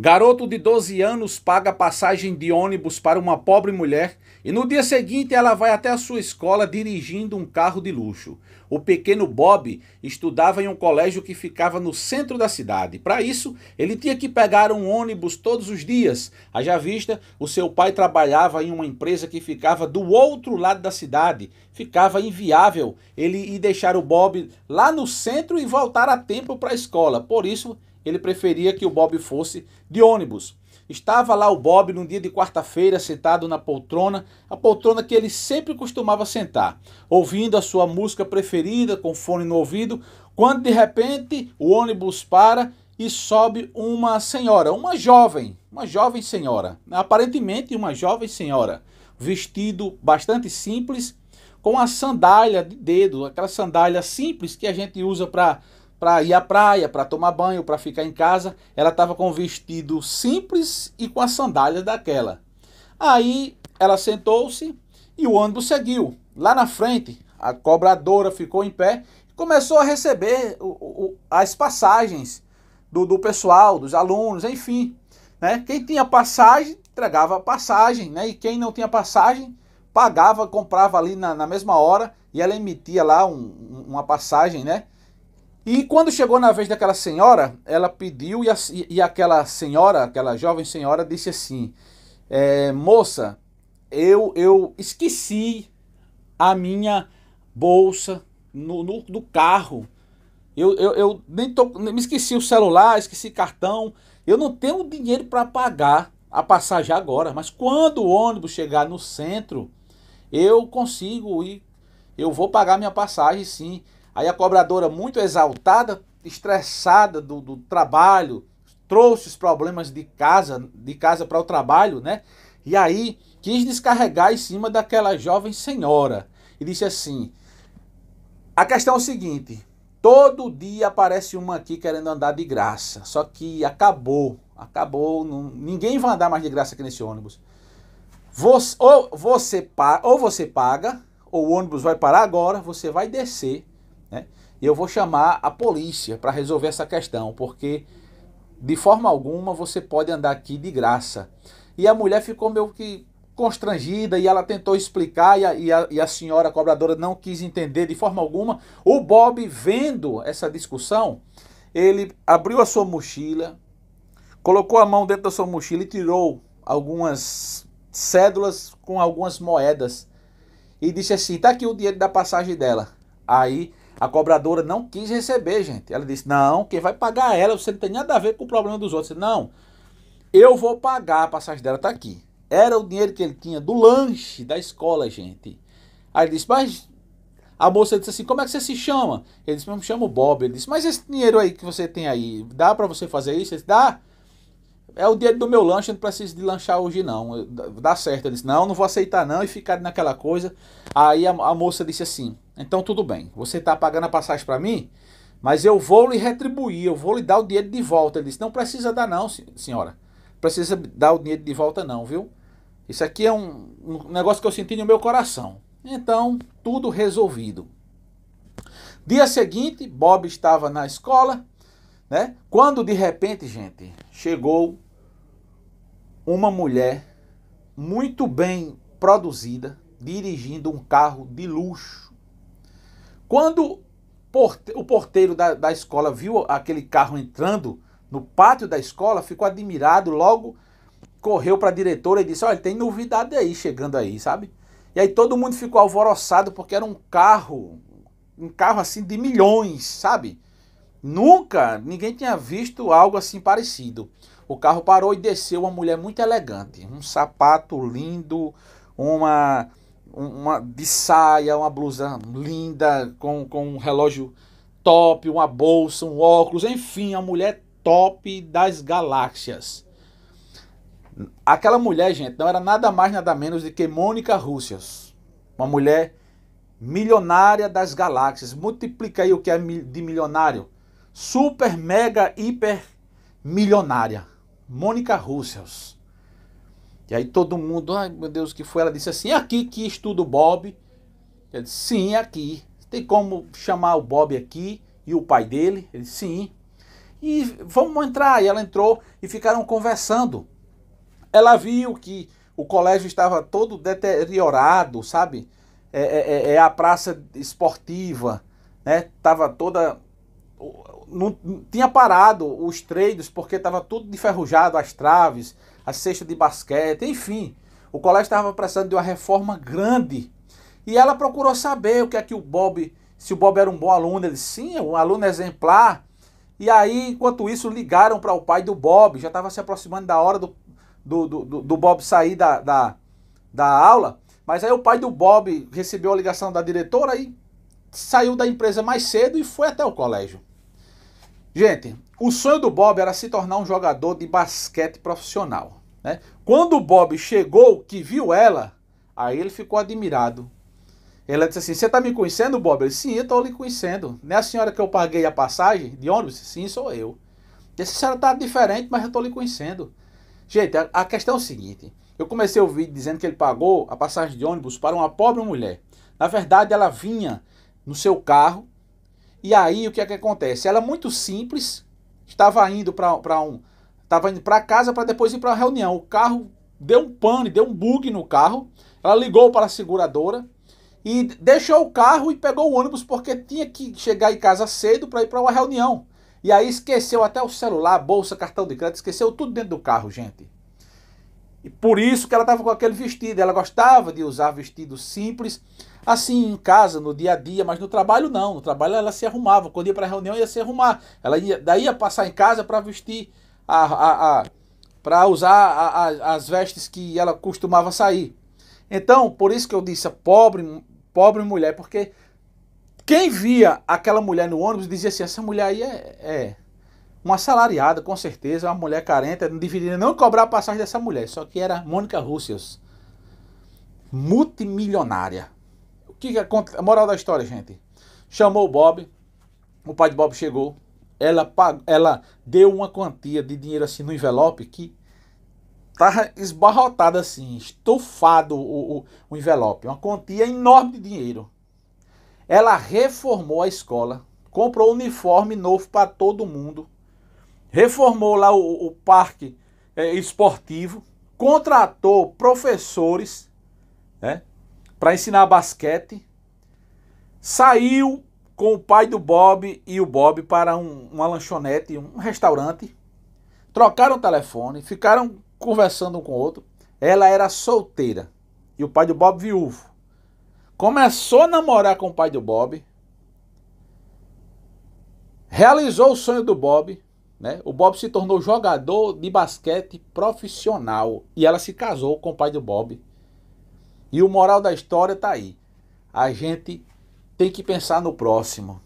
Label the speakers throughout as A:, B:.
A: Garoto de 12 anos paga passagem de ônibus para uma pobre mulher e no dia seguinte ela vai até a sua escola dirigindo um carro de luxo. O pequeno Bob estudava em um colégio que ficava no centro da cidade. Para isso, ele tinha que pegar um ônibus todos os dias. Haja vista, o seu pai trabalhava em uma empresa que ficava do outro lado da cidade. Ficava inviável ele ir deixar o Bob lá no centro e voltar a tempo para a escola. Por isso, ele preferia que o Bob fosse de ônibus. Estava lá o Bob num dia de quarta-feira, sentado na poltrona, a poltrona que ele sempre costumava sentar, ouvindo a sua música preferida, com fone no ouvido, quando de repente o ônibus para e sobe uma senhora, uma jovem, uma jovem senhora, aparentemente uma jovem senhora, vestido bastante simples, com a sandália de dedo, aquela sandália simples que a gente usa para para ir à praia, para tomar banho, para ficar em casa. Ela estava com um vestido simples e com a sandália daquela. Aí ela sentou-se e o ônibus seguiu. Lá na frente, a cobradora ficou em pé e começou a receber o, o, as passagens do, do pessoal, dos alunos, enfim. Né? Quem tinha passagem, entregava passagem, né? e quem não tinha passagem, pagava, comprava ali na, na mesma hora e ela emitia lá um, uma passagem, né? E quando chegou na vez daquela senhora, ela pediu e, a, e aquela senhora, aquela jovem senhora, disse assim: é, Moça, eu, eu esqueci a minha bolsa no, no, no carro. Eu, eu, eu nem tô, me esqueci o celular, esqueci cartão. Eu não tenho dinheiro para pagar a passagem agora, mas quando o ônibus chegar no centro, eu consigo ir. Eu vou pagar minha passagem sim. Aí a cobradora, muito exaltada, estressada do, do trabalho, trouxe os problemas de casa, de casa para o trabalho, né? E aí quis descarregar em cima daquela jovem senhora. E disse assim: A questão é o seguinte: todo dia aparece uma aqui querendo andar de graça. Só que acabou. Acabou. Não, ninguém vai andar mais de graça aqui nesse ônibus. Você, ou, você, ou você paga, ou o ônibus vai parar agora, você vai descer né? E eu vou chamar a polícia para resolver essa questão, porque de forma alguma você pode andar aqui de graça. E a mulher ficou meio que constrangida e ela tentou explicar e a, e, a, e a, senhora cobradora não quis entender de forma alguma. O Bob, vendo essa discussão, ele abriu a sua mochila, colocou a mão dentro da sua mochila e tirou algumas cédulas com algumas moedas e disse assim: tá aqui o dinheiro da passagem dela. Aí a cobradora não quis receber, gente. Ela disse: Não, quem vai pagar ela? Você não tem nada a ver com o problema dos outros. disse, não, eu vou pagar. A passagem dela tá aqui. Era o dinheiro que ele tinha do lanche da escola, gente. Aí ele disse: Mas a moça disse assim: Como é que você se chama? Ele disse: Me chamo Bob. Ele disse: Mas esse dinheiro aí que você tem aí, dá para você fazer isso? Ele disse: Dá. É o dinheiro do meu lanche, eu não preciso de lanchar hoje não. Dá certo. Ele disse: Não, não vou aceitar não. E ficar naquela coisa. Aí a, a moça disse assim: então tudo bem, você está pagando a passagem para mim, mas eu vou lhe retribuir, eu vou lhe dar o dinheiro de volta. Ele disse: Não precisa dar, não, senhora. Precisa dar o dinheiro de volta, não, viu? Isso aqui é um, um negócio que eu senti no meu coração. Então, tudo resolvido. Dia seguinte, Bob estava na escola, né? Quando de repente, gente, chegou uma mulher muito bem produzida dirigindo um carro de luxo quando o porteiro da, da escola viu aquele carro entrando no pátio da escola, ficou admirado, logo correu para a diretora e disse: Olha, tem novidade aí chegando aí, sabe? E aí todo mundo ficou alvoroçado porque era um carro, um carro assim de milhões, sabe? Nunca ninguém tinha visto algo assim parecido. O carro parou e desceu uma mulher muito elegante, um sapato lindo, uma uma de saia, uma blusa linda, com, com um relógio top, uma bolsa, um óculos, enfim, a mulher top das galáxias. Aquela mulher, gente, não era nada mais nada menos do que Mônica Russias, uma mulher milionária das galáxias. Multiplica aí o que é de milionário. Super, mega, hiper milionária. Mônica Russias. E aí todo mundo, ai meu Deus, o que foi? Ela disse assim: aqui que estuda o Bob. Ele disse: sim, aqui. Tem como chamar o Bob aqui e o pai dele? Ele disse: sim. E vamos entrar. E ela entrou e ficaram conversando. Ela viu que o colégio estava todo deteriorado, sabe? É, é, é, é a praça esportiva, né? Tava toda não, não, tinha parado os treinos porque estava tudo enferrujado, as traves, a cesta de basquete, enfim. O colégio estava precisando de uma reforma grande. E ela procurou saber o que é que o Bob, se o Bob era um bom aluno. Ele disse, sim, um aluno exemplar. E aí, enquanto isso, ligaram para o pai do Bob. Já estava se aproximando da hora do, do, do, do Bob sair da, da, da aula. Mas aí o pai do Bob recebeu a ligação da diretora e saiu da empresa mais cedo e foi até o colégio. Gente, o sonho do Bob era se tornar um jogador de basquete profissional. Né? Quando o Bob chegou, que viu ela, aí ele ficou admirado. Ela disse assim: Você está me conhecendo, Bob? Ele disse: Sim, eu estou lhe conhecendo. Não é a senhora que eu paguei a passagem de ônibus? Sim, sou eu. Essa senhora está diferente, mas eu estou lhe conhecendo. Gente, a, a questão é o seguinte: eu comecei o vídeo dizendo que ele pagou a passagem de ônibus para uma pobre mulher. Na verdade, ela vinha no seu carro. E aí, o que é que acontece? Ela, muito simples, estava indo para um, Tava indo para casa para depois ir para a reunião. O carro deu um pane, deu um bug no carro. Ela ligou para a seguradora e deixou o carro e pegou o ônibus porque tinha que chegar em casa cedo para ir para uma reunião. E aí esqueceu até o celular, bolsa, cartão de crédito, esqueceu tudo dentro do carro, gente. E por isso que ela estava com aquele vestido. Ela gostava de usar vestidos simples, assim em casa, no dia a dia, mas no trabalho não. No trabalho ela se arrumava. Quando ia para a reunião ia se arrumar. Ela ia, daí ia passar em casa para vestir a, a, a para usar a, a, as vestes que ela costumava sair. Então, por isso que eu disse a pobre, pobre mulher, porque quem via aquela mulher no ônibus dizia assim: essa mulher aí é, é uma salariada, com certeza, uma mulher carente, não deveria não cobrar a passagem dessa mulher. Só que era Mônica Russius, multimilionária. O que, que a moral da história, gente? Chamou o Bob, o pai de Bob chegou, ela, ela deu uma quantia de dinheiro assim no envelope que tá esbarrotado assim, estufado o, o, o envelope, uma quantia enorme de dinheiro. Ela reformou a escola, comprou uniforme novo para todo mundo, reformou lá o, o parque é, esportivo, contratou professores né, para ensinar basquete, saiu com o pai do Bob e o Bob para um, uma lanchonete, um restaurante. Trocaram o telefone, ficaram conversando um com o outro. Ela era solteira e o pai do Bob viúvo. Começou a namorar com o pai do Bob. Realizou o sonho do Bob. Né? O Bob se tornou jogador de basquete profissional e ela se casou com o pai do Bob. E o moral da história está aí. A gente tem que pensar no próximo.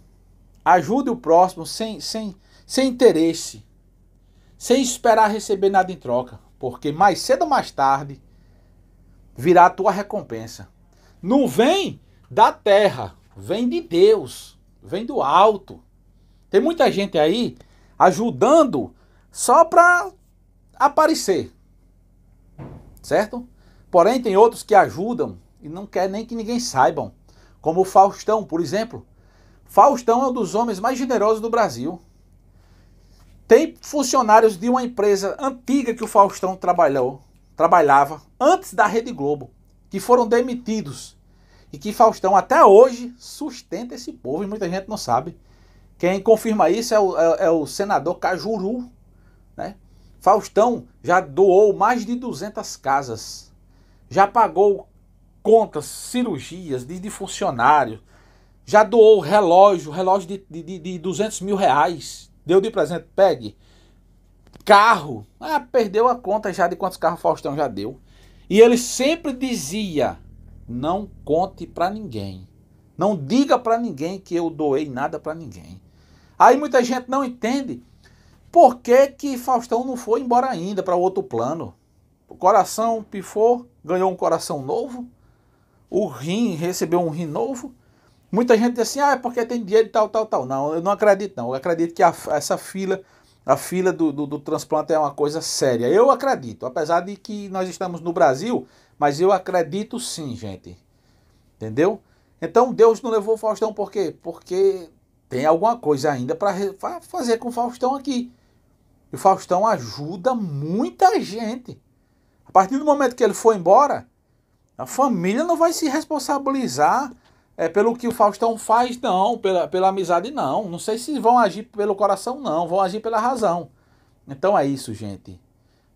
A: Ajude o próximo sem, sem, sem interesse, sem esperar receber nada em troca, porque mais cedo ou mais tarde virá a tua recompensa. Não vem da terra, vem de Deus, vem do alto. Tem muita gente aí ajudando só para aparecer, certo? Porém, tem outros que ajudam e não quer nem que ninguém saibam como o Faustão, por exemplo. Faustão é um dos homens mais generosos do Brasil. Tem funcionários de uma empresa antiga que o Faustão trabalhou, trabalhava, antes da Rede Globo, que foram demitidos. E que Faustão até hoje sustenta esse povo, e muita gente não sabe. Quem confirma isso é o, é, é o senador Cajuru. Né? Faustão já doou mais de 200 casas, já pagou contas, cirurgias de, de funcionário. Já doou relógio, relógio de, de, de 200 mil reais. Deu de presente, pegue. Carro. Ah, perdeu a conta já de quantos carros Faustão já deu. E ele sempre dizia: não conte para ninguém. Não diga para ninguém que eu doei nada para ninguém. Aí muita gente não entende por que, que Faustão não foi embora ainda para outro plano. O coração pifou, ganhou um coração novo o rim recebeu um rim novo. Muita gente diz assim, ah, é porque tem dinheiro tal, tal, tal. Não, eu não acredito não. Eu acredito que a, essa fila, a fila do, do, do transplante é uma coisa séria. Eu acredito, apesar de que nós estamos no Brasil, mas eu acredito sim, gente. Entendeu? Então Deus não levou o Faustão por quê? Porque tem alguma coisa ainda para fazer com o Faustão aqui. E o Faustão ajuda muita gente. A partir do momento que ele foi embora, a família não vai se responsabilizar é, pelo que o Faustão faz, não, pela, pela amizade, não. Não sei se vão agir pelo coração, não, vão agir pela razão. Então é isso, gente.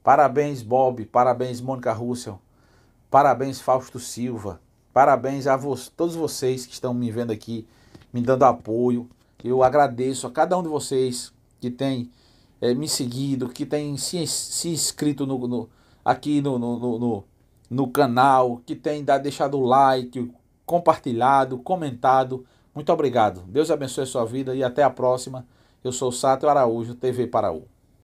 A: Parabéns, Bob, parabéns, Mônica Russell, parabéns, Fausto Silva, parabéns a vo todos vocês que estão me vendo aqui, me dando apoio. Eu agradeço a cada um de vocês que tem é, me seguido, que tem se, se inscrito no, no aqui no, no, no no canal, que tem deixado o like, compartilhado, comentado. Muito obrigado. Deus abençoe a sua vida e até a próxima. Eu sou Sato Araújo, TV Paraú.